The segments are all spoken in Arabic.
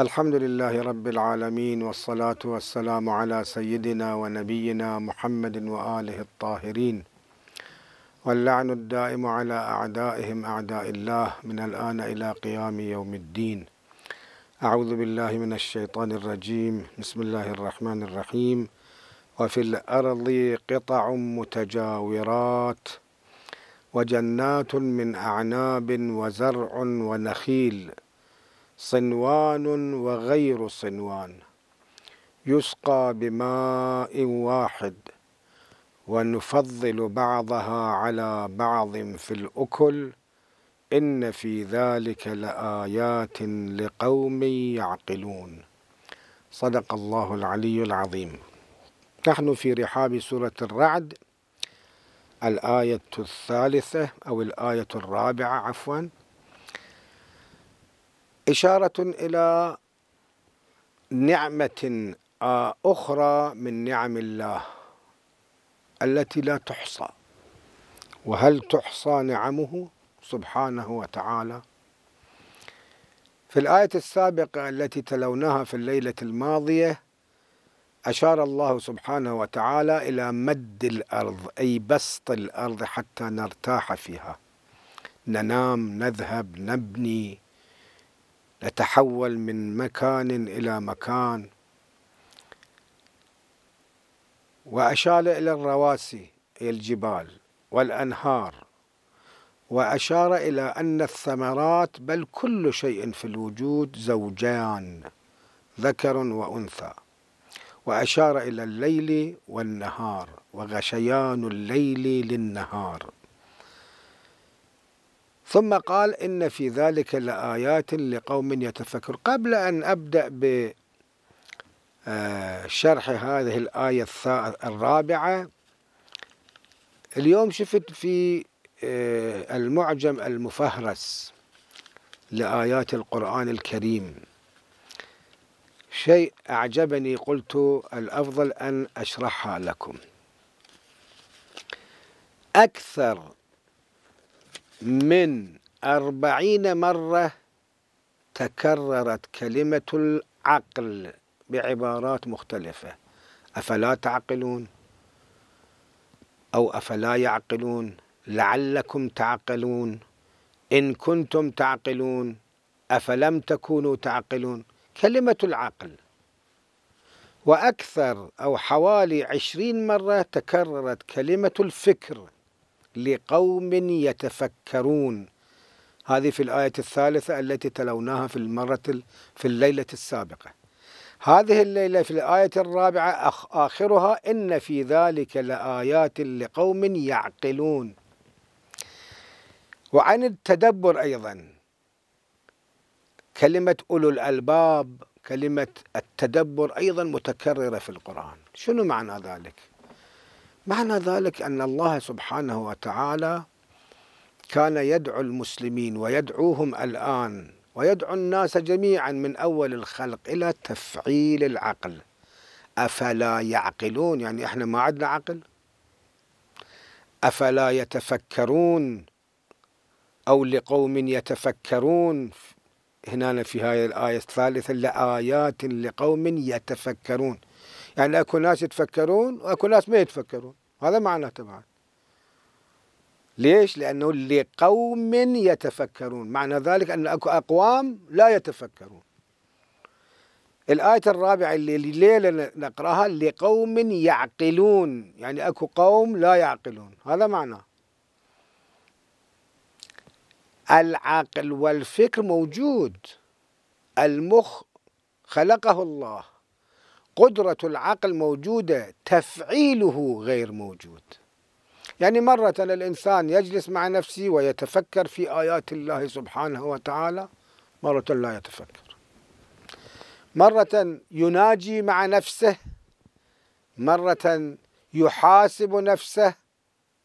الحمد لله رب العالمين والصلاة والسلام على سيدنا ونبينا محمد وآله الطاهرين واللعن الدائم على أعدائهم أعداء الله من الآن إلى قيام يوم الدين أعوذ بالله من الشيطان الرجيم بسم الله الرحمن الرحيم وفي الأرض قطع متجاورات وجنات من أعناب وزرع ونخيل صنوان وغير صنوان يسقى بماء واحد ونفضل بعضها على بعض في الأكل إن في ذلك لآيات لقوم يعقلون صدق الله العلي العظيم نحن في رحاب سورة الرعد الآية الثالثة أو الآية الرابعة عفواً إشارة إلى نعمة آه، أخرى من نعم الله التي لا تحصى وهل تحصى نعمه سبحانه وتعالى في الآية السابقة التي تلوناها في الليلة الماضية أشار الله سبحانه وتعالى إلى مد الأرض أي بسط الأرض حتى نرتاح فيها ننام نذهب نبني نتحول من مكان إلى مكان وأشار إلى الرواسي الجبال والأنهار وأشار إلى أن الثمرات بل كل شيء في الوجود زوجان ذكر وأنثى وأشار إلى الليل والنهار وغشيان الليل للنهار ثم قال إن في ذلك لآيات لقوم يتفكر قبل أن أبدأ بشرح آه، هذه الآية الرابعة اليوم شفت في آه، المعجم المفهرس لآيات القرآن الكريم شيء أعجبني قلت الأفضل أن أشرحها لكم أكثر من أربعين مرة تكررت كلمة العقل بعبارات مختلفة أفلا تعقلون أو أفلا يعقلون لعلكم تعقلون إن كنتم تعقلون أفلم تكونوا تعقلون كلمة العقل وأكثر أو حوالي عشرين مرة تكررت كلمة الفكر لقوم يتفكرون هذه في الآية الثالثة التي تلوناها في المرة في الليلة السابقة هذه الليلة في الآية الرابعة آخرها إن في ذلك لآيات لقوم يعقلون وعن التدبر أيضا كلمة أولو الألباب كلمة التدبر أيضا متكررة في القرآن شنو معنى ذلك؟ معنى ذلك أن الله سبحانه وتعالى كان يدعو المسلمين ويدعوهم الآن ويدعو الناس جميعا من أول الخلق إلى تفعيل العقل أفلا يعقلون يعني إحنا ما عندنا عقل أفلا يتفكرون أو لقوم يتفكرون هنا في هذه الآية الثالثة لآيات لقوم يتفكرون يعني اكو ناس يتفكرون واكو ناس ما يتفكرون هذا معناه طبعا ليش؟ لأنه لقوم يتفكرون معنى ذلك أن أكو أقوام لا يتفكرون الآية الرابعة اللي الليلة نقرأها لقوم يعقلون يعني أكو قوم لا يعقلون هذا معناه العقل والفكر موجود المخ خلقه الله قدرة العقل موجودة تفعيله غير موجود يعني مرة الإنسان يجلس مع نفسه ويتفكر في آيات الله سبحانه وتعالى مرة لا يتفكر مرة يناجي مع نفسه مرة يحاسب نفسه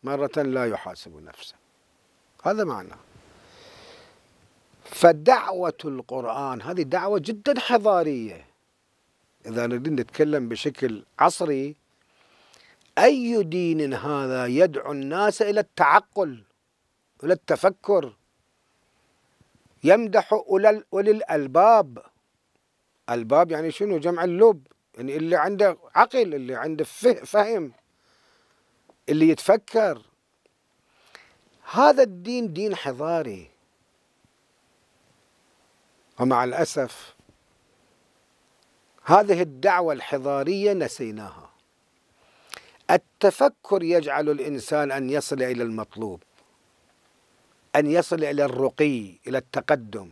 مرة لا يحاسب نفسه هذا معناه فدعوة القرآن هذه دعوة جدا حضارية إذا نريد نتكلم بشكل عصري أي دين هذا يدعو الناس إلى التعقل إلى التفكر يمدح أولي الألباب الباب يعني شنو جمع اللب يعني اللي عنده عقل اللي عنده فهم اللي يتفكر هذا الدين دين حضاري ومع الأسف هذه الدعوة الحضارية نسيناها التفكر يجعل الإنسان أن يصل إلى المطلوب أن يصل إلى الرقي إلى التقدم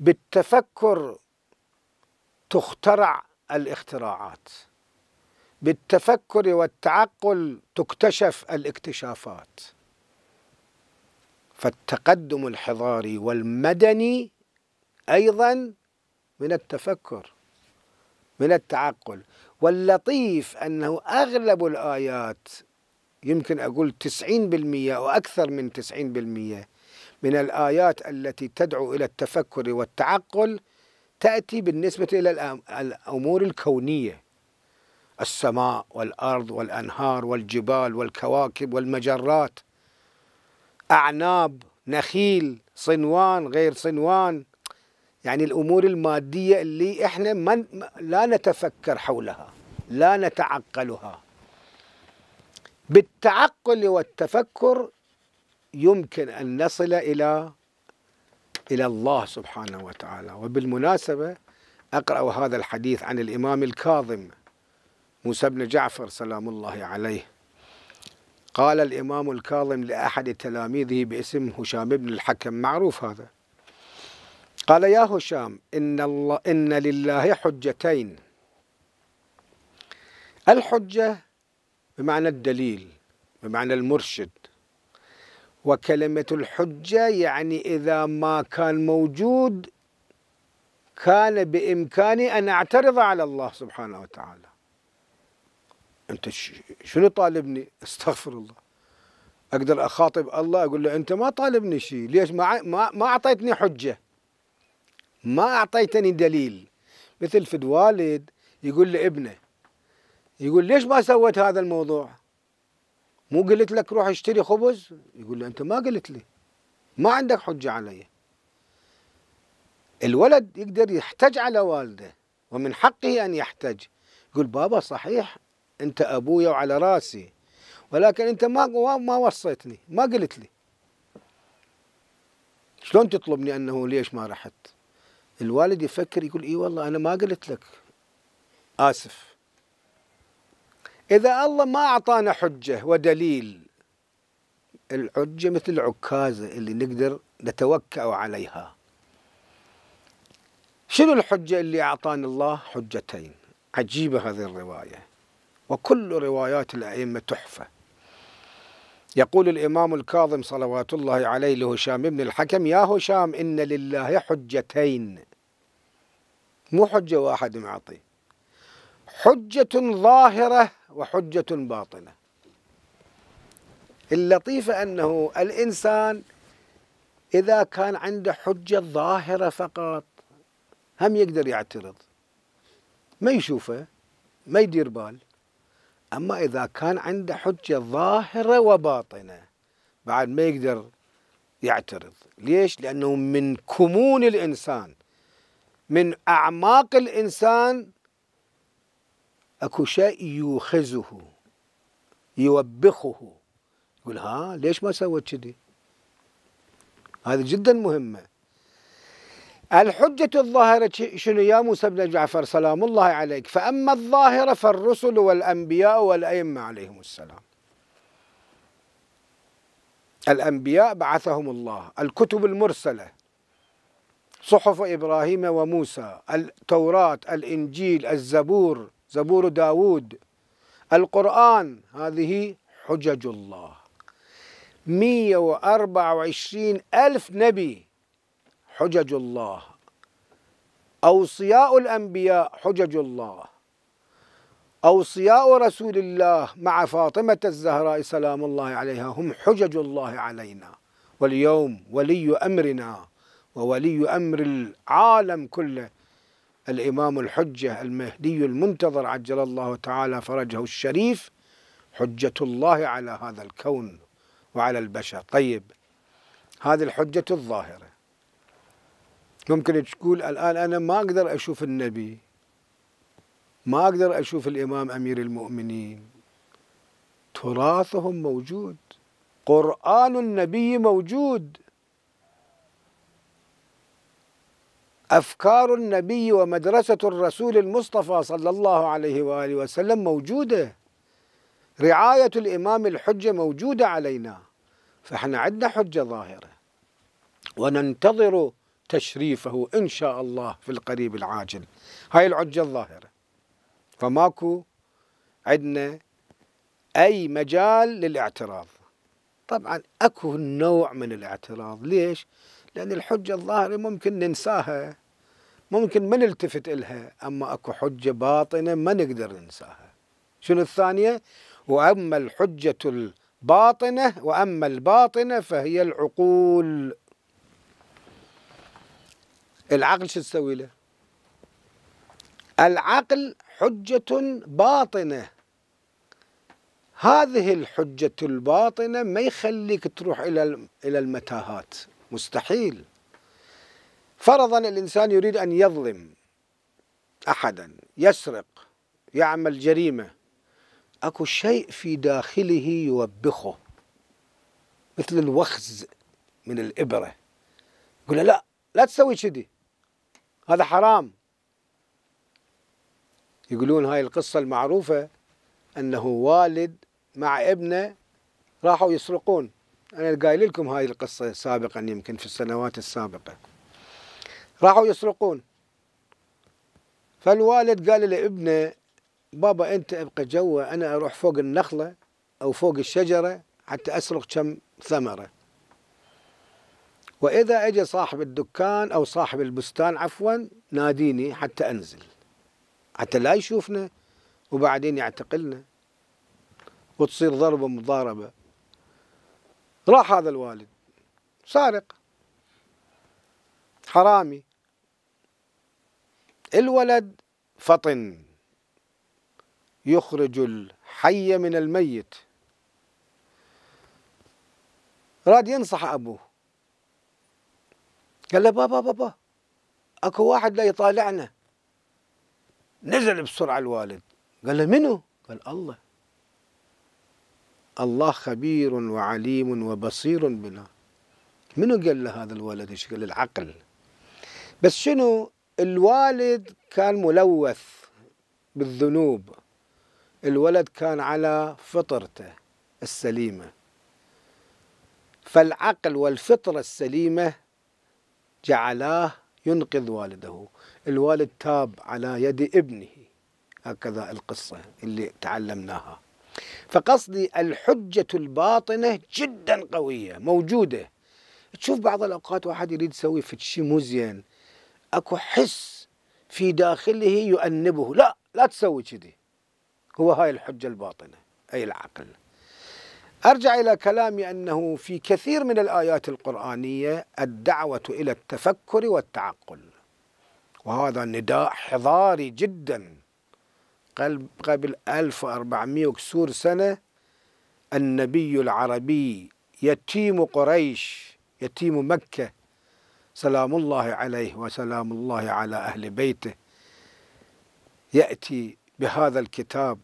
بالتفكر تخترع الاختراعات بالتفكر والتعقل تكتشف الاكتشافات فالتقدم الحضاري والمدني ايضا من التفكر من التعقل واللطيف أنه أغلب الآيات يمكن أقول 90% بالمئة وأكثر من 90% من الآيات التي تدعو إلى التفكر والتعقل تأتي بالنسبة إلى الأمور الكونية السماء والأرض والأنهار والجبال والكواكب والمجرات أعناب نخيل صنوان غير صنوان يعني الامور الماديه اللي احنا من لا نتفكر حولها لا نتعقلها بالتعقل والتفكر يمكن ان نصل الى الى الله سبحانه وتعالى وبالمناسبه اقرا هذا الحديث عن الامام الكاظم موسى بن جعفر سلام الله عليه قال الامام الكاظم لاحد تلاميذه باسم هشام بن الحكم معروف هذا قال يا هشام إن, الله إن لله حجتين الحجة بمعنى الدليل بمعنى المرشد وكلمة الحجة يعني إذا ما كان موجود كان بإمكاني أن أعترض على الله سبحانه وتعالى أنت شنو طالبني استغفر الله أقدر أخاطب الله أقول له أنت ما طالبني شيء ليش ما ما أعطيتني حجة ما أعطيتني دليل مثل فد والد يقول لابنه يقول ليش ما سويت هذا الموضوع مو قلت لك روح اشتري خبز يقول له أنت ما قلت لي ما عندك حجة علي الولد يقدر يحتج على والده ومن حقه أن يحتج يقول بابا صحيح أنت أبويا وعلى راسي ولكن أنت ما ما وصيتني ما قلت لي شلون تطلبني أنه ليش ما رحت الوالد يفكر يقول اي والله انا ما قلت لك اسف اذا الله ما اعطانا حجه ودليل الحجه مثل العكازه اللي نقدر نتوكأ عليها شنو الحجه اللي اعطانا الله حجتين عجيبه هذه الروايه وكل روايات الائمه تحفه يقول الإمام الكاظم صلوات الله عليه لهشام بن الحكم يا هشام إن لله حجتين مو حجة واحد معطي حجة ظاهرة وحجة باطنة اللطيفة أنه الإنسان إذا كان عنده حجة ظاهرة فقط هم يقدر يعترض ما يشوفه ما يدير بال أما إذا كان عنده حجة ظاهرة وباطنة بعد ما يقدر يعترض ليش؟ لأنه من كمون الإنسان من أعماق الإنسان أكو شيء يوخزه يوبخه يقول ها ليش ما سويت كذي هذه جدا مهمة الحجة الظاهرة شنو يا موسى بن جعفر سلام الله عليك فأما الظاهرة فالرسل والأنبياء والأئمة عليهم السلام الأنبياء بعثهم الله الكتب المرسلة صحف إبراهيم وموسى التوراة الإنجيل الزبور زبور داود القرآن هذه حجج الله 124 ألف نبي حجج الله أوصياء الأنبياء حجج الله أوصياء رسول الله مع فاطمة الزهراء سلام الله عليها هم حجج الله علينا واليوم ولي أمرنا وولي أمر العالم كله الإمام الحجة المهدي المنتظر عجل الله تعالى فرجه الشريف حجة الله على هذا الكون وعلى البشر طيب هذه الحجة الظاهرة ممكن تقول الآن أنا ما أقدر أشوف النبي ما أقدر أشوف الإمام أمير المؤمنين تراثهم موجود قرآن النبي موجود أفكار النبي ومدرسة الرسول المصطفى صلى الله عليه وآله وسلم موجودة رعاية الإمام الحجة موجودة علينا فإحنا عندنا حجة ظاهرة وننتظر تشريفه إن شاء الله في القريب العاجل هاي العجة الظاهرة فماكو عندنا أي مجال للاعتراض طبعا أكو نوع من الاعتراض ليش؟ لأن الحجة الظاهرة ممكن ننساها ممكن ما نلتفت إلها أما أكو حجة باطنة ما نقدر ننساها شنو الثانية؟ وأما الحجة الباطنة وأما الباطنة فهي العقول العقل شو تسوي له العقل حجة باطنة هذه الحجة الباطنة ما يخليك تروح إلى إلى المتاهات مستحيل فرضا الإنسان يريد أن يظلم أحدا يسرق يعمل جريمة أكو شيء في داخله يوبخه مثل الوخز من الإبرة يقول لا لا تسوي كذي هذا حرام يقولون هاي القصة المعروفة أنه والد مع ابنه راحوا يسرقون أنا قايل لكم هاي القصة سابقا يمكن في السنوات السابقة راحوا يسرقون فالوالد قال لابنه بابا أنت ابقى جوا أنا أروح فوق النخلة أو فوق الشجرة حتى أسرق كم ثمرة وإذا أجى صاحب الدكان أو صاحب البستان عفوا ناديني حتى أنزل حتى لا يشوفنا وبعدين يعتقلنا وتصير ضربة مضاربة راح هذا الوالد سارق حرامي الولد فطن يخرج الحي من الميت راد ينصح أبوه قال له بابا بابا اكو واحد لا يطالعنا نزل بسرعه الوالد قال له منو؟ قال الله الله خبير وعليم وبصير بنا منو قال له هذا الولد ايش قال العقل بس شنو الوالد كان ملوث بالذنوب الولد كان على فطرته السليمه فالعقل والفطره السليمه جعلاه ينقذ والده الوالد تاب على يد ابنه هكذا القصة اللي تعلمناها فقصدي الحجة الباطنة جدا قوية موجودة تشوف بعض الأوقات واحد يريد يسوي في شيء مو زين أكو حس في داخله يؤنبه لا لا تسوي كذي هو هاي الحجة الباطنة أي العقل أرجع إلى كلامي أنه في كثير من الآيات القرآنية الدعوة إلى التفكر والتعقل وهذا نداء حضاري جدا قبل 1400 كسور سنة النبي العربي يتيم قريش يتيم مكة سلام الله عليه وسلام الله على أهل بيته يأتي بهذا الكتاب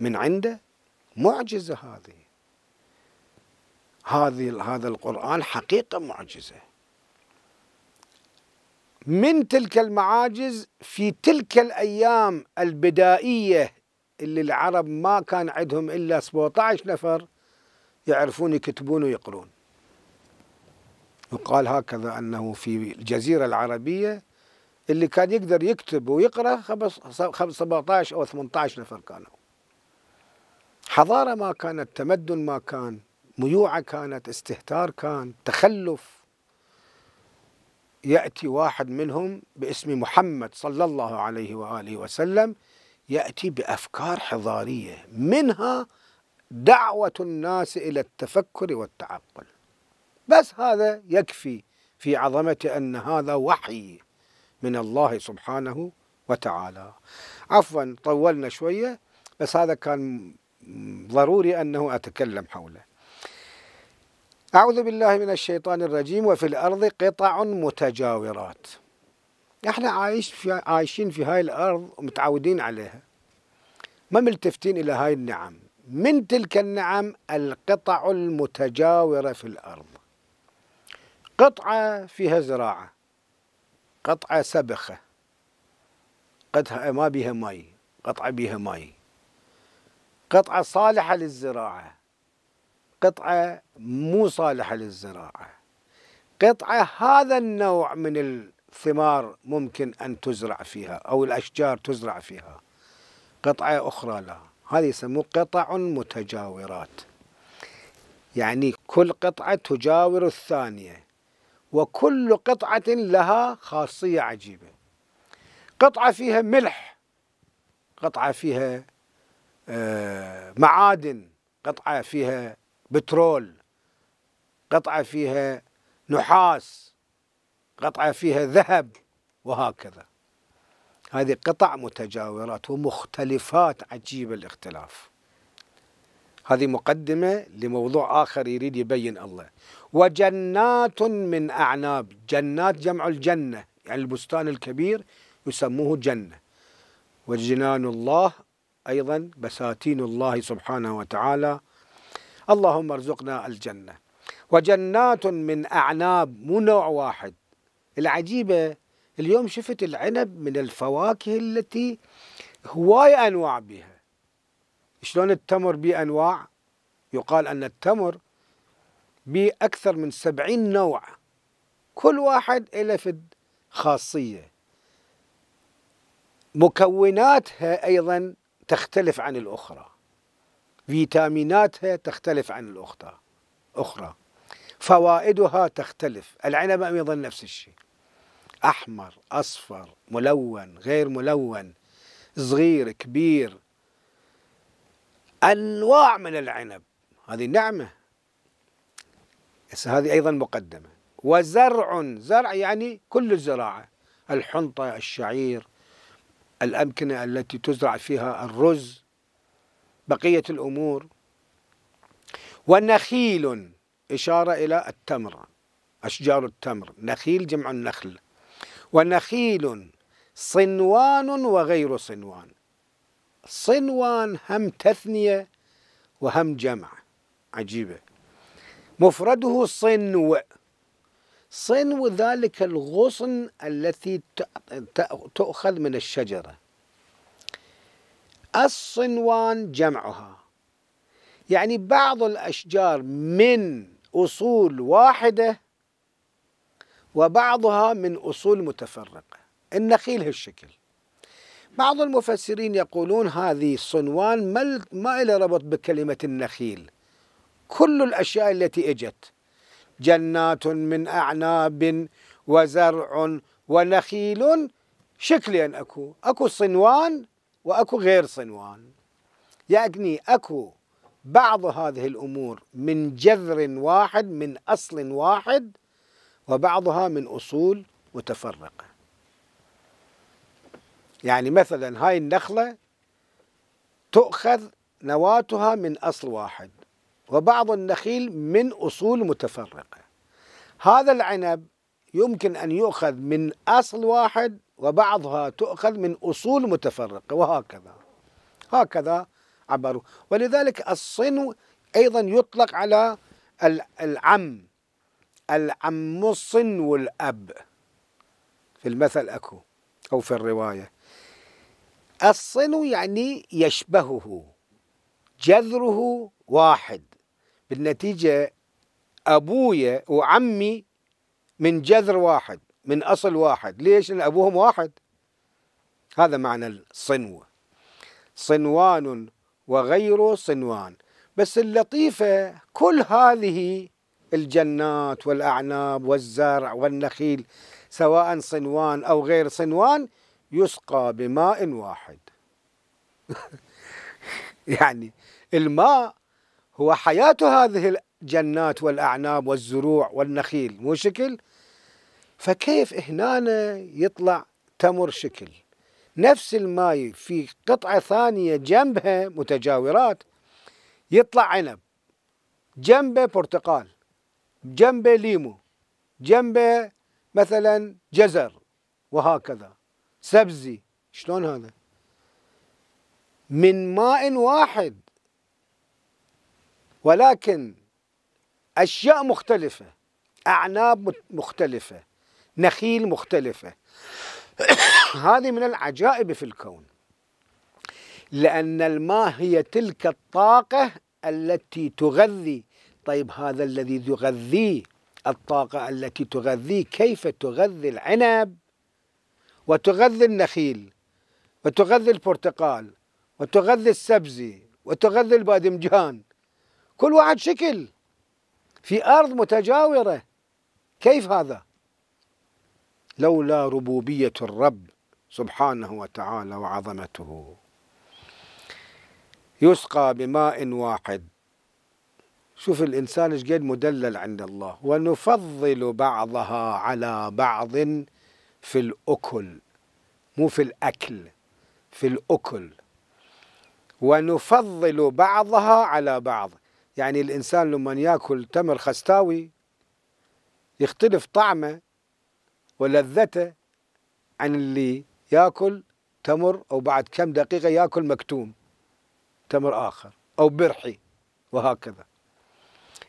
من عنده معجزة هذه هذه هذا القرآن حقيقة معجزة من تلك المعاجز في تلك الأيام البدائية اللي العرب ما كان عندهم إلا 17 نفر يعرفون يكتبون ويقرون يقال هكذا أنه في الجزيرة العربية اللي كان يقدر يكتب ويقرأ 17 أو 18 نفر كانوا حضارة ما كانت تمدن ما كان ميوعة كانت استهتار كان تخلف يأتي واحد منهم باسم محمد صلى الله عليه وآله وسلم يأتي بأفكار حضارية منها دعوة الناس إلى التفكر والتعقل بس هذا يكفي في عظمة أن هذا وحي من الله سبحانه وتعالى عفوا طولنا شوية بس هذا كان ضروري أنه أتكلم حوله أعوذ بالله من الشيطان الرجيم وفي الأرض قطع متجاورات احنا عايش في عايشين في هاي الأرض ومتعودين عليها ما ملتفتين إلى هاي النعم من تلك النعم القطع المتجاورة في الأرض قطعة فيها زراعة قطعة سبخة قطعة ما بيها مي قطعة بيها مي قطعة صالحة للزراعة قطعة مو صالحة للزراعة قطعة هذا النوع من الثمار ممكن أن تزرع فيها أو الأشجار تزرع فيها قطعة أخرى لا هذه يسموه قطع متجاورات يعني كل قطعة تجاور الثانية وكل قطعة لها خاصية عجيبة قطعة فيها ملح قطعة فيها آه، معادن قطعة فيها بترول قطعة فيها نحاس قطعة فيها ذهب وهكذا هذه قطع متجاورات ومختلفات عجيبة الاختلاف هذه مقدمة لموضوع آخر يريد يبين الله وجنات من أعناب جنات جمع الجنة يعني البستان الكبير يسموه جنة وجنان الله أيضا بساتين الله سبحانه وتعالى اللهم ارزقنا الجنة وجنات من أعناب مو نوع واحد العجيبة اليوم شفت العنب من الفواكه التي هواي أنواع بها شلون التمر به أنواع يقال أن التمر به أكثر من سبعين نوع كل واحد إلى فد خاصية مكوناتها أيضا تختلف عن الأخرى فيتاميناتها تختلف عن الأخرى أخرى فوائدها تختلف العنب أيضا نفس الشيء أحمر أصفر ملون غير ملون صغير كبير أنواع من العنب هذه نعمة هذه أيضا مقدمة وزرع زرع يعني كل الزراعة الحنطة الشعير الأمكنة التي تزرع فيها الرز بقية الأمور ونخيل إشارة إلى التمر أشجار التمر نخيل جمع النخل ونخيل صنوان وغير صنوان صنوان هم تثنية وهم جمع عجيبة مفرده صنو صنو ذلك الغصن التي تؤخذ من الشجرة الصنوان جمعها يعني بعض الأشجار من أصول واحدة وبعضها من أصول متفرقة النخيل هالشكل بعض المفسرين يقولون هذه الصنوان ما ما إلى ربط بكلمة النخيل كل الأشياء التي إجت جنات من أعناب وزرع ونخيل شكليا أكو أكو صنوان واكو غير صنوان يعني اكو بعض هذه الامور من جذر واحد من اصل واحد وبعضها من اصول متفرقه يعني مثلا هاي النخله تؤخذ نواتها من اصل واحد وبعض النخيل من اصول متفرقه هذا العنب يمكن أن يؤخذ من أصل واحد وبعضها تؤخذ من أصول متفرقة وهكذا هكذا عبروا ولذلك الصنو أيضا يطلق على العم العم الصن والأب في المثل أكو أو في الرواية الصن يعني يشبهه جذره واحد بالنتيجة أبويا وعمي من جذر واحد من أصل واحد ليش لأن أبوهم واحد هذا معنى الصنوة صنوان وغير صنوان بس اللطيفة كل هذه الجنات والأعناب والزرع والنخيل سواء صنوان أو غير صنوان يسقى بماء واحد يعني الماء هو حياة هذه الجنات والأعناب والزروع والنخيل مو شكل؟ فكيف هنا يطلع تمر شكل نفس الماي في قطعة ثانية جنبها متجاورات يطلع عنب جنبه برتقال جنبه ليمو جنبه مثلا جزر وهكذا سبزي شلون هذا من ماء واحد ولكن أشياء مختلفة أعناب مختلفة نخيل مختلفة هذه من العجائب في الكون لأن الماء هي تلك الطاقة التي تغذي طيب هذا الذي يغذيه الطاقة التي تغذيه كيف تغذي العنب وتغذي النخيل وتغذي البرتقال وتغذي السبزي وتغذي الباذنجان كل واحد شكل في أرض متجاورة كيف هذا؟ لولا ربوبية الرب سبحانه وتعالى وعظمته يسقى بماء واحد شوف الإنسان ايش قد مدلل عند الله ونفضل بعضها على بعض في الأكل مو في الأكل في الأكل ونفضل بعضها على بعض يعني الإنسان لما يأكل تمر خستاوي يختلف طعمه ولذته عن اللي ياكل تمر أو بعد كم دقيقة ياكل مكتوم تمر آخر أو برحي وهكذا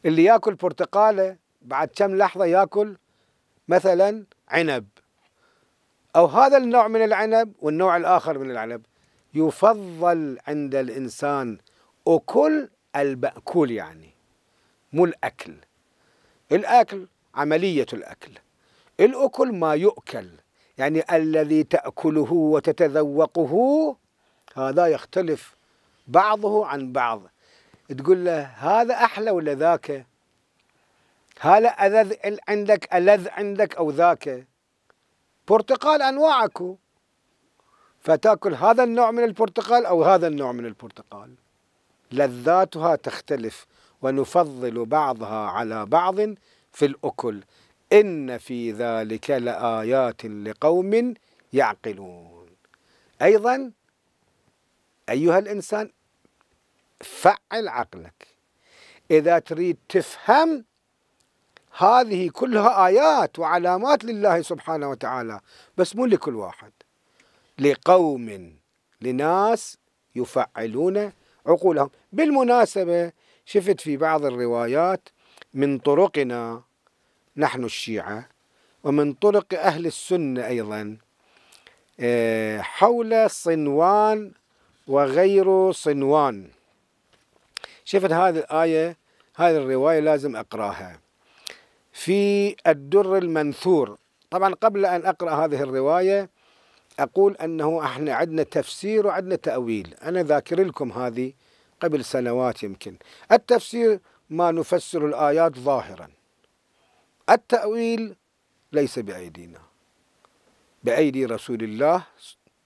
اللي ياكل برتقالة بعد كم لحظة ياكل مثلا عنب أو هذا النوع من العنب والنوع الآخر من العنب يفضل عند الإنسان أكل المأكول يعني مو الأكل الأكل عملية الأكل الأكل ما يؤكل يعني الذي تأكله وتتذوقه هذا يختلف بعضه عن بعض تقول له هذا أحلى ولا ذاك هذا ألذ عندك ألذ عندك أو ذاك برتقال أنواعك فتاكل هذا النوع من البرتقال أو هذا النوع من البرتقال لذاتها تختلف ونفضل بعضها على بعض في الأكل إن في ذلك لآيات لقوم يعقلون أيضا أيها الإنسان فعل عقلك إذا تريد تفهم هذه كلها آيات وعلامات لله سبحانه وتعالى بس مو لكل واحد لقوم لناس يفعلون عقولهم بالمناسبة شفت في بعض الروايات من طرقنا نحن الشيعة ومن طرق أهل السنة أيضا آه، حول صنوان وغير صنوان شفت هذه الآية هذه الرواية لازم أقراها في الدر المنثور طبعا قبل أن أقرأ هذه الرواية أقول أنه إحنا عندنا تفسير وعندنا تأويل أنا ذاكر لكم هذه قبل سنوات يمكن التفسير ما نفسر الآيات ظاهراً التأويل ليس بأيدينا بأيدي رسول الله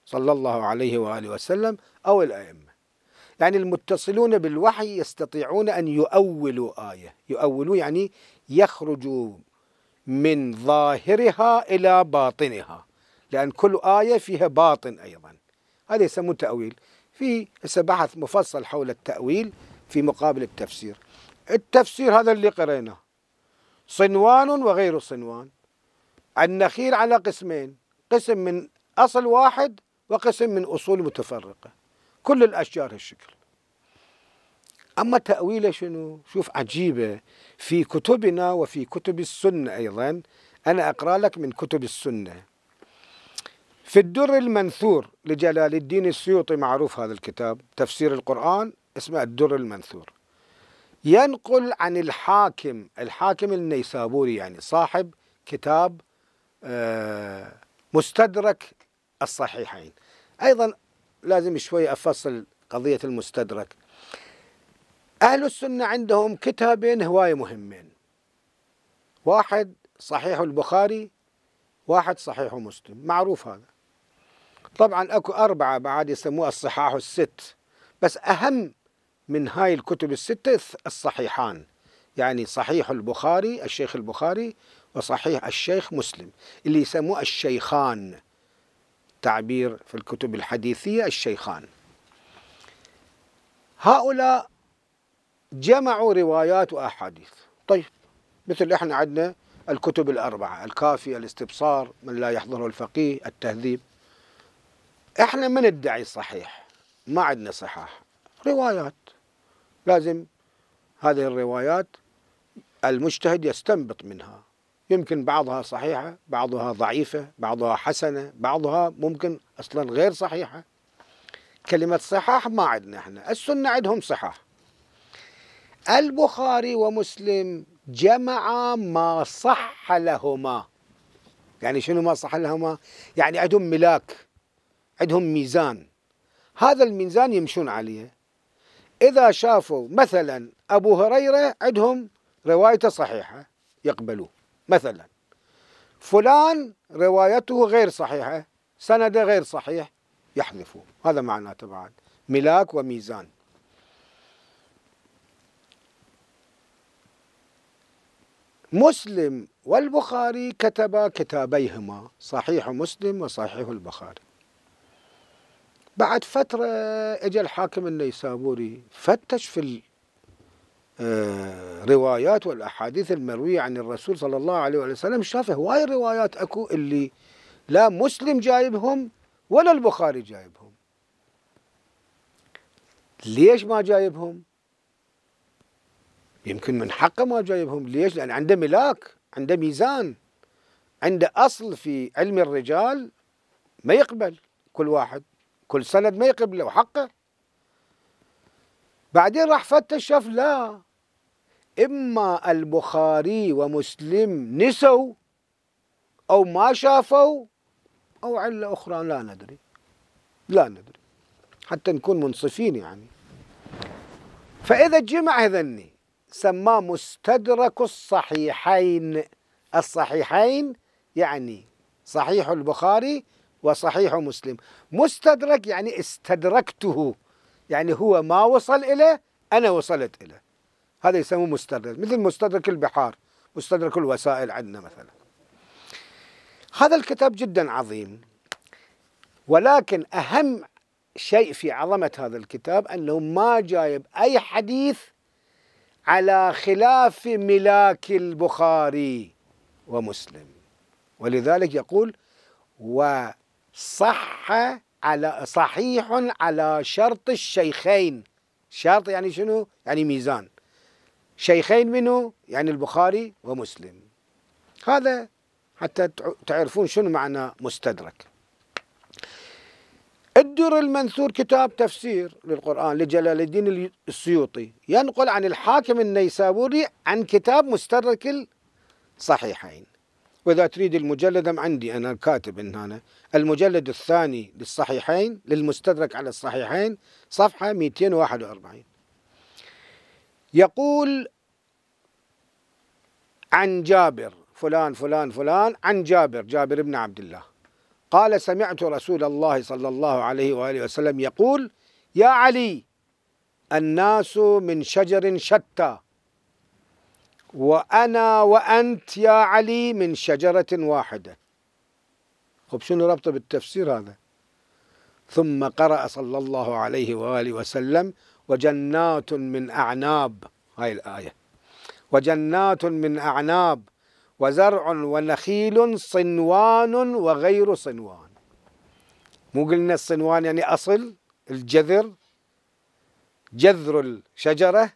صلى الله عليه وآله وسلم أو الأئمة يعني المتصلون بالوحي يستطيعون أن يؤولوا آية يؤولوا يعني يخرجوا من ظاهرها إلى باطنها لأن كل آية فيها باطن أيضا هذا يسمون تأويل في بحث مفصل حول التأويل في مقابل التفسير التفسير هذا اللي قريناه صنوان وغير صنوان النخيل على قسمين قسم من أصل واحد وقسم من أصول متفرقة كل الأشجار هالشكل أما تأويله شنو شوف عجيبة في كتبنا وفي كتب السنة أيضا أنا أقرأ لك من كتب السنة في الدر المنثور لجلال الدين السيوطي معروف هذا الكتاب تفسير القرآن اسمه الدر المنثور ينقل عن الحاكم الحاكم النيسابوري يعني صاحب كتاب آه، مستدرك الصحيحين أيضا لازم شوي أفصل قضية المستدرك أهل السنة عندهم كتابين هواي مهمين واحد صحيح البخاري واحد صحيح مسلم معروف هذا طبعا أكو أربعة بعد يسموها الصحاح الست بس أهم من هاي الكتب الستة الصحيحان يعني صحيح البخاري الشيخ البخاري وصحيح الشيخ مسلم اللي يسموه الشيخان تعبير في الكتب الحديثية الشيخان هؤلاء جمعوا روايات وأحاديث طيب مثل إحنا عندنا الكتب الأربعة الكافي الاستبصار من لا يحضره الفقيه التهذيب إحنا من ندعي صحيح ما عندنا صحاح روايات لازم هذه الروايات المجتهد يستنبط منها يمكن بعضها صحيحة بعضها ضعيفة بعضها حسنة بعضها ممكن أصلا غير صحيحة كلمة صحاح ما عندنا احنا السنة عندهم صحاح البخاري ومسلم جمعا ما صح لهما يعني شنو ما صح لهما يعني عندهم ملاك عندهم ميزان هذا الميزان يمشون عليه إذا شافوا مثلا أبو هريرة عندهم روايته صحيحة يقبلوه مثلا فلان روايته غير صحيحة سنده غير صحيح يحذفوه هذا معناته بعد ملاك وميزان مسلم والبخاري كتبا كتابيهما صحيح مسلم وصحيح البخاري بعد فترة اجى الحاكم النيسابوري فتش في الروايات آه، والاحاديث المروية عن الرسول صلى الله عليه وسلم شاف هواي روايات اكو اللي لا مسلم جايبهم ولا البخاري جايبهم ليش ما جايبهم؟ يمكن من حقه ما جايبهم ليش؟ لأن عنده ملاك عنده ميزان عنده أصل في علم الرجال ما يقبل كل واحد كل سند ما يقبل وحقه بعدين راح فتش شاف لا إما البخاري ومسلم نسوا أو ما شافوا أو علة أخرى لا ندري لا ندري حتى نكون منصفين يعني فإذا جمع هذني سماه مستدرك الصحيحين الصحيحين يعني صحيح البخاري وصحيح مسلم مستدرك يعني استدركته يعني هو ما وصل إليه أنا وصلت إليه هذا يسموه مستدرك مثل مستدرك البحار مستدرك الوسائل عندنا مثلا هذا الكتاب جدا عظيم ولكن أهم شيء في عظمة هذا الكتاب أنه ما جايب أي حديث على خلاف ملاك البخاري ومسلم ولذلك يقول و صح على صحيح على شرط الشيخين شرط يعني شنو يعني ميزان شيخين منه يعني البخاري ومسلم هذا حتى تعرفون شنو معنى مستدرك الدر المنثور كتاب تفسير للقرآن لجلال الدين السيوطي ينقل عن الحاكم النيسابوري عن كتاب مستدرك الصحيحين واذا تريد المجلد عندي انا كاتب إن هنا المجلد الثاني للصحيحين للمستدرك على الصحيحين صفحه 241 يقول عن جابر فلان فلان فلان عن جابر جابر بن عبد الله قال سمعت رسول الله صلى الله عليه واله وسلم يقول يا علي الناس من شجر شتى وأنا وأنت يا علي من شجرة واحدة خب شنو ربطه بالتفسير هذا ثم قرأ صلى الله عليه وآله وسلم وجنات من أعناب هاي الآية وجنات من أعناب وزرع ونخيل صنوان وغير صنوان مو قلنا الصنوان يعني أصل الجذر جذر الشجرة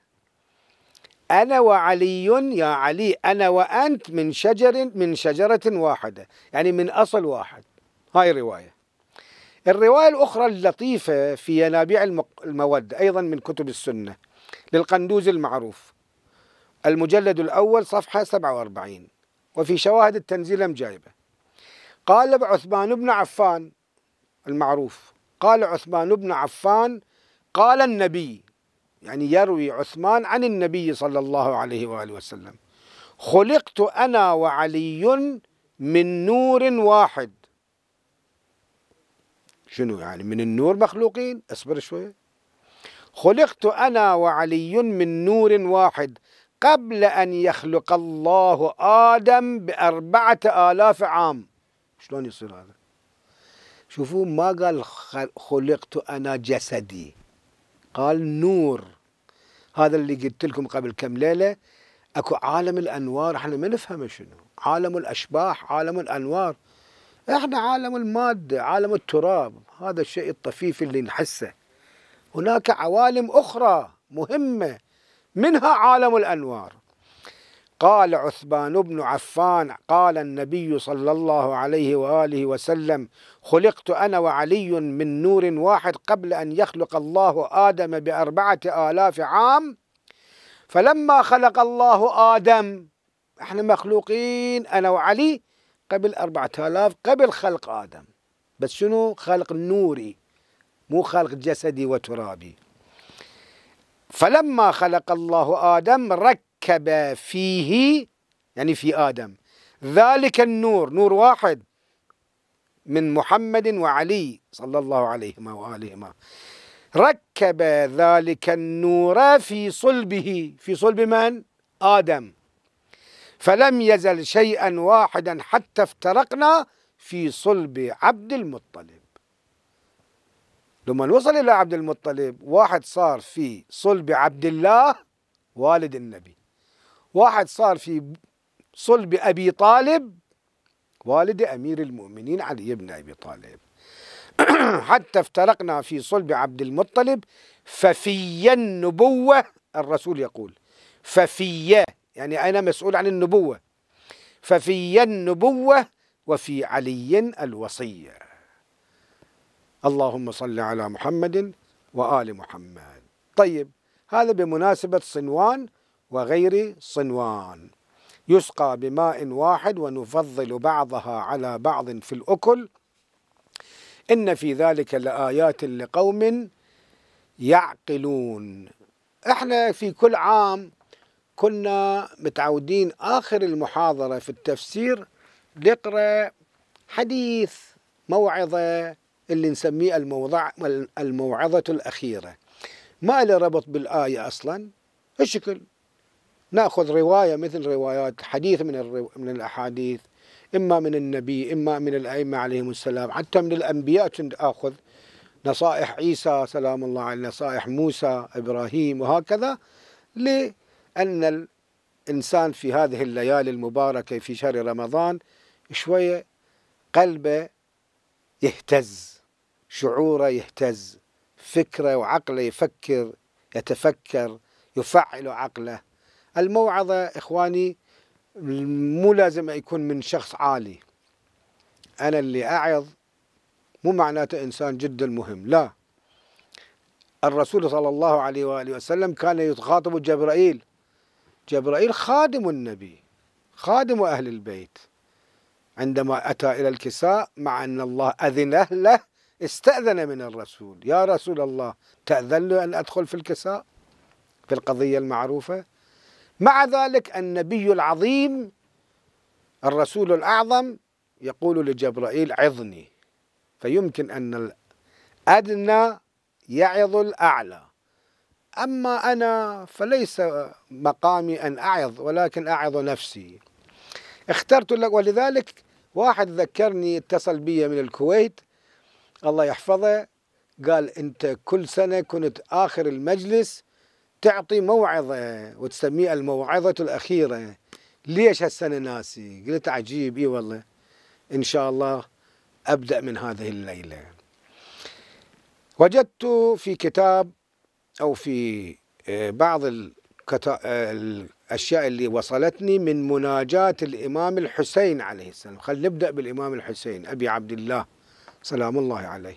أنا وعلي يا علي أنا وأنت من شجر من شجرة واحدة يعني من أصل واحد هاي رواية الرواية الأخرى اللطيفة في ينابيع المودة أيضا من كتب السنة للقندوز المعروف المجلد الأول صفحة 47 وفي شواهد التنزيل مجايبة قال عثمان بن عفان المعروف قال عثمان بن عفان قال النبي يعني يروي عثمان عن النبي صلى الله عليه واله وسلم خلقت انا وعلي من نور واحد شنو يعني من النور مخلوقين اصبر شويه خلقت انا وعلي من نور واحد قبل ان يخلق الله ادم باربعه الاف عام شلون يصير هذا شوفوا ما قال خلقت انا جسدي قال نور هذا اللي قلت لكم قبل كم ليله اكو عالم الانوار احنا ما نفهمه شنو عالم الاشباح عالم الانوار احنا عالم الماده عالم التراب هذا الشيء الطفيف اللي نحسه هناك عوالم اخرى مهمه منها عالم الانوار قال عثمان بن عفان قال النبي صلى الله عليه واله وسلم خلقت انا وعلي من نور واحد قبل ان يخلق الله ادم باربعه الاف عام فلما خلق الله ادم احنا مخلوقين انا وعلي قبل أربعة آلاف قبل خلق آدم بس شنو خلق نوري مو خلق جسدي وترابي فلما خلق الله آدم رك ركب فيه يعني في آدم ذلك النور نور واحد من محمد وعلي صلى الله عليهما وآلهما ركب ذلك النور في صلبه في صلب من؟ آدم فلم يزل شيئا واحدا حتى افترقنا في صلب عبد المطلب لما وصل إلى عبد المطلب واحد صار في صلب عبد الله والد النبي واحد صار في صلب أبي طالب والد أمير المؤمنين علي بن أبي طالب حتى افترقنا في صلب عبد المطلب ففي النبوة الرسول يقول ففي يعني أنا مسؤول عن النبوة ففي النبوة وفي علي الوصية اللهم صل على محمد وآل محمد طيب هذا بمناسبة صنوان وغير صنوان يسقى بماء واحد ونفضل بعضها على بعض في الأكل إن في ذلك لآيات لقوم يعقلون احنا في كل عام كنا متعودين آخر المحاضرة في التفسير نقرأ حديث موعظة اللي نسميه الموضع الموعظة الأخيرة ما له ربط بالآية أصلا الشكل ناخذ روايه مثل روايات حديث من الرو... من الاحاديث اما من النبي اما من الائمه عليهم السلام حتى من الانبياء كنت اخذ نصائح عيسى سلام الله عليه نصائح موسى ابراهيم وهكذا لان الانسان في هذه الليالي المباركه في شهر رمضان شويه قلبه يهتز شعوره يهتز فكره وعقله يفكر يتفكر يفعل عقله الموعظة إخواني مو لازم يكون من شخص عالي أنا اللي أعظ مو معناته إنسان جدا مهم لا الرسول صلى الله عليه وآله وسلم كان يخاطب جبرائيل جبرائيل خادم النبي خادم أهل البيت عندما أتى إلى الكساء مع أن الله أذن له استأذن من الرسول يا رسول الله تأذن له أن أدخل في الكساء في القضية المعروفة مع ذلك النبي العظيم الرسول الأعظم يقول لجبرائيل عظني فيمكن أن الأدنى يعظ الأعلى أما أنا فليس مقامي أن أعظ ولكن أعظ نفسي اخترت لك ولذلك واحد ذكرني اتصل بي من الكويت الله يحفظه قال أنت كل سنة كنت آخر المجلس تعطي موعظة وتسميها الموعظة الأخيرة ليش هالسنة ناسي قلت عجيب إي والله إن شاء الله أبدأ من هذه الليلة وجدت في كتاب أو في آه، بعض آه، الأشياء اللي وصلتني من مناجاة الإمام الحسين عليه السلام خلينا نبدأ بالإمام الحسين أبي عبد الله سلام الله عليه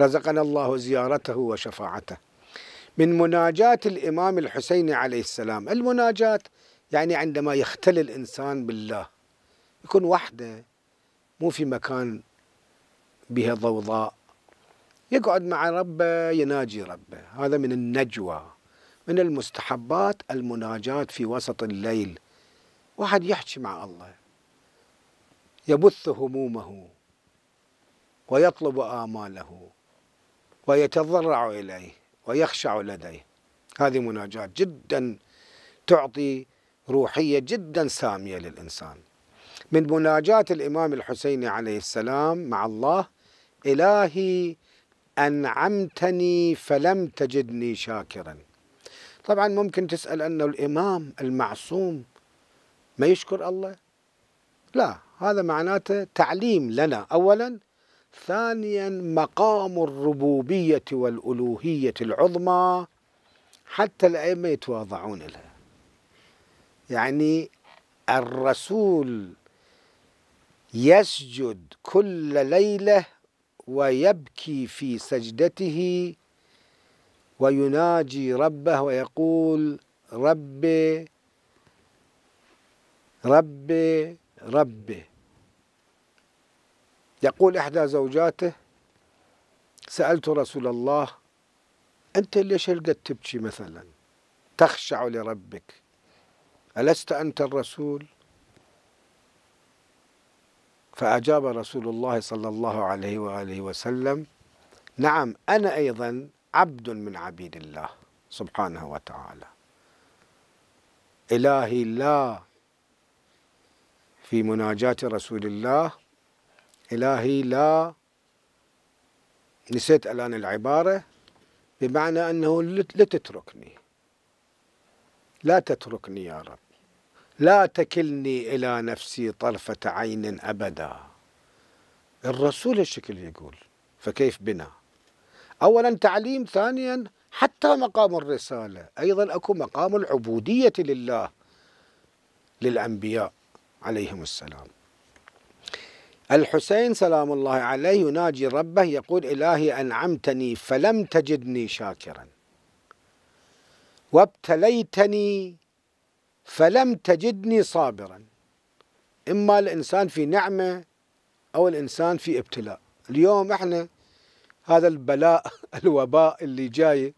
رزقنا الله زيارته وشفاعته من مناجاة الإمام الحسين عليه السلام المناجاة يعني عندما يختلي الإنسان بالله يكون وحده مو في مكان به ضوضاء يقعد مع ربه يناجي ربه هذا من النجوى من المستحبات المناجاة في وسط الليل واحد يحكي مع الله يبث همومه ويطلب آماله ويتضرع إليه ويخشع لديه هذه مناجاة جدا تعطي روحية جدا سامية للإنسان من مناجاة الإمام الحسين عليه السلام مع الله إلهي أنعمتني فلم تجدني شاكرا طبعا ممكن تسأل أنه الإمام المعصوم ما يشكر الله لا هذا معناته تعليم لنا أولا ثانيا مقام الربوبية والألوهية العظمى حتى الأئمة يتواضعون لها يعني الرسول يسجد كل ليلة ويبكي في سجدته ويناجي ربه ويقول ربي ربي ربي يقول إحدى زوجاته سألت رسول الله أنت ليش هلقد تبكي مثلا تخشع لربك ألست أنت الرسول فأجاب رسول الله صلى الله عليه وآله وسلم نعم أنا أيضا عبد من عبيد الله سبحانه وتعالى إلهي لا في مناجاة رسول الله إلهي لا نسيت الآن العبارة بمعنى أنه لا تتركني لا تتركني يا رب لا تكلني إلى نفسي طرفة عين أبدا الرسول الشكل يقول فكيف بنا أولا تعليم ثانيا حتى مقام الرسالة أيضا أكو مقام العبودية لله للأنبياء عليهم السلام الحسين سلام الله عليه يناجي ربه يقول إلهي أنعمتني فلم تجدني شاكرا وابتليتني فلم تجدني صابرا إما الإنسان في نعمة أو الإنسان في ابتلاء اليوم إحنا هذا البلاء الوباء اللي جاي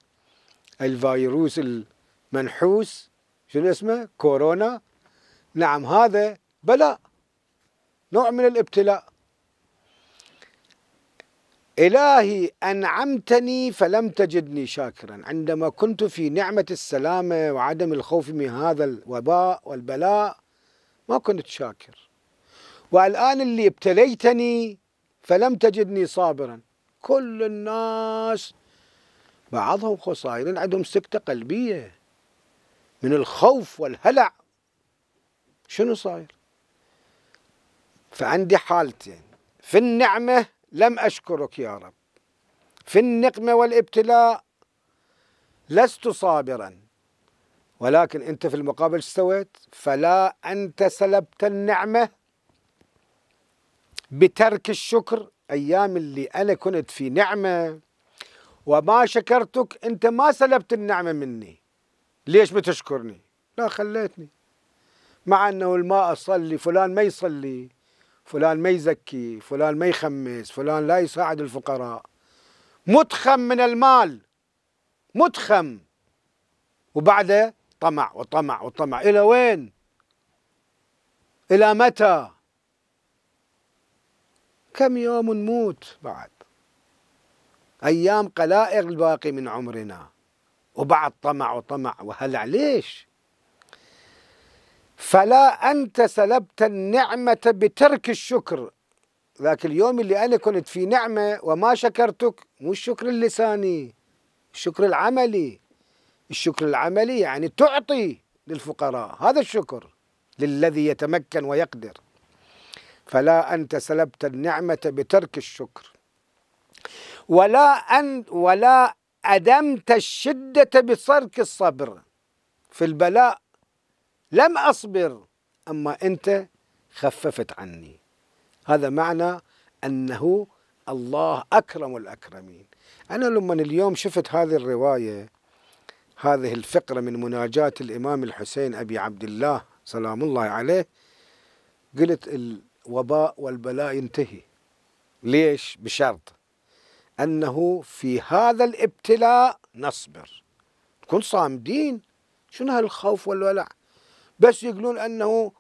الفيروس المنحوس شنو اسمه كورونا نعم هذا بلاء نوع من الابتلاء إلهي أنعمتني فلم تجدني شاكرا عندما كنت في نعمة السلامة وعدم الخوف من هذا الوباء والبلاء ما كنت شاكر والآن اللي ابتليتني فلم تجدني صابرا كل الناس بعضهم خصائر عندهم سكتة قلبية من الخوف والهلع شنو صاير فعندي حالتين في النعمة لم أشكرك يا رب في النقمة والابتلاء لست صابرا ولكن أنت في المقابل سويت فلا أنت سلبت النعمة بترك الشكر أيام اللي أنا كنت في نعمة وما شكرتك أنت ما سلبت النعمة مني ليش بتشكرني لا خليتني مع أنه الماء أصلي فلان ما يصلي فلان ما يزكي فلان ما يخمس فلان لا يساعد الفقراء متخم من المال متخم وبعده طمع وطمع وطمع إلى وين إلى متى كم يوم نموت بعد أيام قلائق الباقي من عمرنا وبعد طمع وطمع وهلع ليش فلا أنت سلبت النعمة بترك الشكر ذاك اليوم اللي أنا كنت في نعمة وما شكرتك مو الشكر اللساني الشكر العملي الشكر العملي يعني تعطي للفقراء هذا الشكر للذي يتمكن ويقدر فلا أنت سلبت النعمة بترك الشكر ولا أن ولا أدمت الشدة بترك الصبر في البلاء لم أصبر أما أنت خففت عني هذا معنى أنه الله أكرم الأكرمين أنا لما اليوم شفت هذه الرواية هذه الفقرة من مناجاة الإمام الحسين أبي عبد الله سلام الله عليه قلت الوباء والبلاء ينتهي ليش بشرط أنه في هذا الابتلاء نصبر نكون صامدين شنو هالخوف والولع بس يقولون انه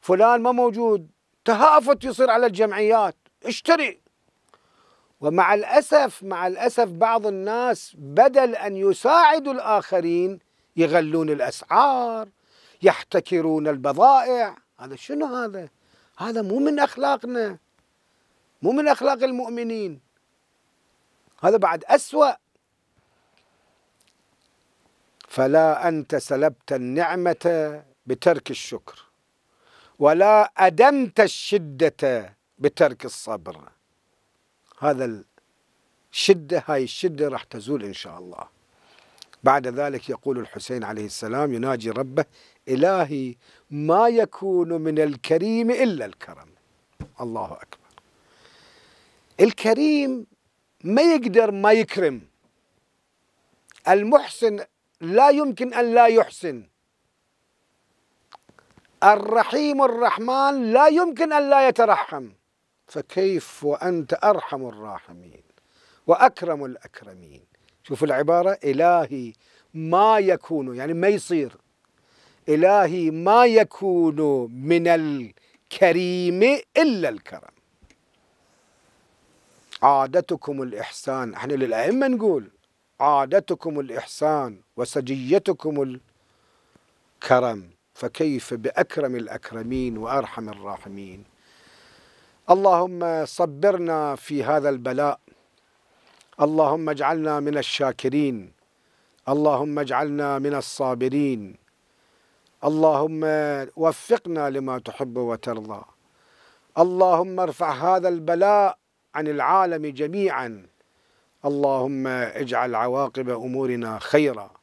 فلان ما موجود تهافت يصير على الجمعيات اشتري ومع الاسف مع الاسف بعض الناس بدل ان يساعدوا الاخرين يغلون الاسعار يحتكرون البضائع هذا شنو هذا؟ هذا مو من اخلاقنا مو من اخلاق المؤمنين هذا بعد اسوأ فلا انت سلبت النعمه بترك الشكر ولا أدمت الشدة بترك الصبر هذا الشدة هاي الشدة راح تزول إن شاء الله بعد ذلك يقول الحسين عليه السلام يناجي ربه إلهي ما يكون من الكريم إلا الكرم الله أكبر الكريم ما يقدر ما يكرم المحسن لا يمكن أن لا يحسن الرحيم الرحمن لا يمكن أن لا يترحم فكيف وأنت أرحم الراحمين وأكرم الأكرمين شوف العبارة إلهي ما يكون يعني ما يصير إلهي ما يكون من الكريم إلا الكرم عادتكم الإحسان احنا للأئمة نقول عادتكم الإحسان وسجيتكم الكرم فكيف باكرم الاكرمين وارحم الراحمين اللهم صبرنا في هذا البلاء اللهم اجعلنا من الشاكرين اللهم اجعلنا من الصابرين اللهم وفقنا لما تحب وترضى اللهم ارفع هذا البلاء عن العالم جميعا اللهم اجعل عواقب امورنا خيرا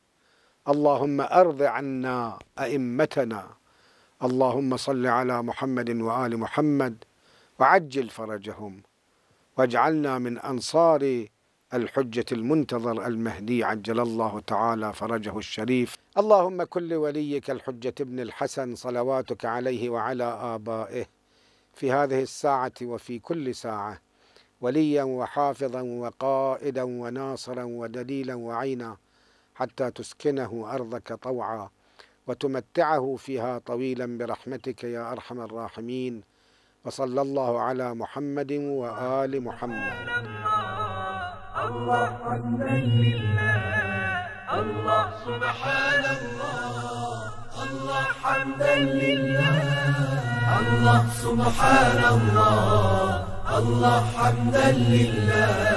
اللهم أرض عنا أئمتنا اللهم صل على محمد وآل محمد وعجل فرجهم واجعلنا من أنصار الحجة المنتظر المهدي عجل الله تعالى فرجه الشريف اللهم كل وليك الحجة ابن الحسن صلواتك عليه وعلى آبائه في هذه الساعة وفي كل ساعة وليا وحافظا وقائدا وناصرا ودليلا وعينا حتى تسكنه أرضك طوعا وتمتعه فيها طويلا برحمتك يا أرحم الراحمين وصلى الله على محمد وآل محمد الله حمدا لله الله سبحان الله الله حمدا لله الله سبحان الله الله حمدا لله